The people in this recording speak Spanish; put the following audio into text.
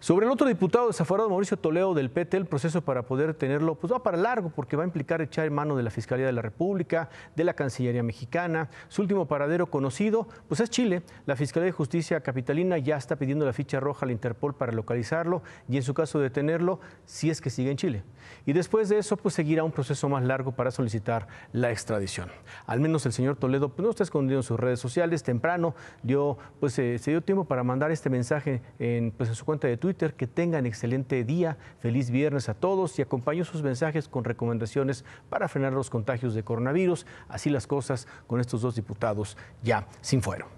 Sobre el otro diputado desaforado, Mauricio Toledo del PT, el proceso para poder tenerlo pues va para largo porque va a implicar echar mano de la Fiscalía de la República, de la Cancillería Mexicana. Su último paradero conocido pues es Chile. La Fiscalía de Justicia Capitalina ya está pidiendo la ficha roja a la Interpol para localizarlo y en su caso detenerlo si es que sigue en Chile. Y después de eso pues seguirá un proceso más largo para solicitar la extradición. Al menos el señor Toledo pues, no está escondido en sus redes sociales. Temprano dio, pues, eh, se dio tiempo para mandar este mensaje en, pues, en su cuenta de Twitter Twitter. Que tengan excelente día, feliz viernes a todos y acompaño sus mensajes con recomendaciones para frenar los contagios de coronavirus. Así las cosas con estos dos diputados ya sin fueron.